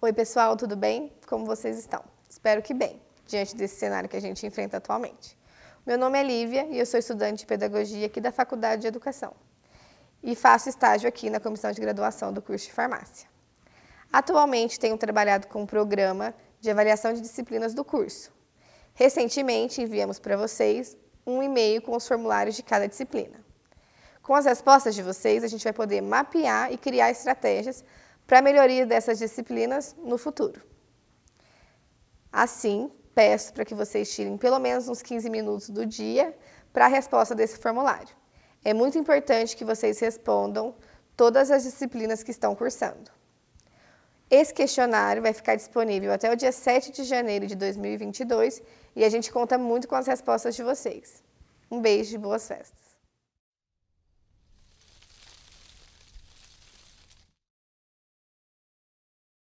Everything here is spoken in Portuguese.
Oi, pessoal, tudo bem? Como vocês estão? Espero que bem, diante desse cenário que a gente enfrenta atualmente. Meu nome é Lívia e eu sou estudante de pedagogia aqui da Faculdade de Educação e faço estágio aqui na comissão de graduação do curso de farmácia. Atualmente tenho trabalhado com um programa de avaliação de disciplinas do curso. Recentemente enviamos para vocês um e-mail com os formulários de cada disciplina. Com as respostas de vocês, a gente vai poder mapear e criar estratégias para a melhoria dessas disciplinas no futuro. Assim, peço para que vocês tirem pelo menos uns 15 minutos do dia para a resposta desse formulário. É muito importante que vocês respondam todas as disciplinas que estão cursando. Esse questionário vai ficar disponível até o dia 7 de janeiro de 2022 e a gente conta muito com as respostas de vocês. Um beijo e boas festas!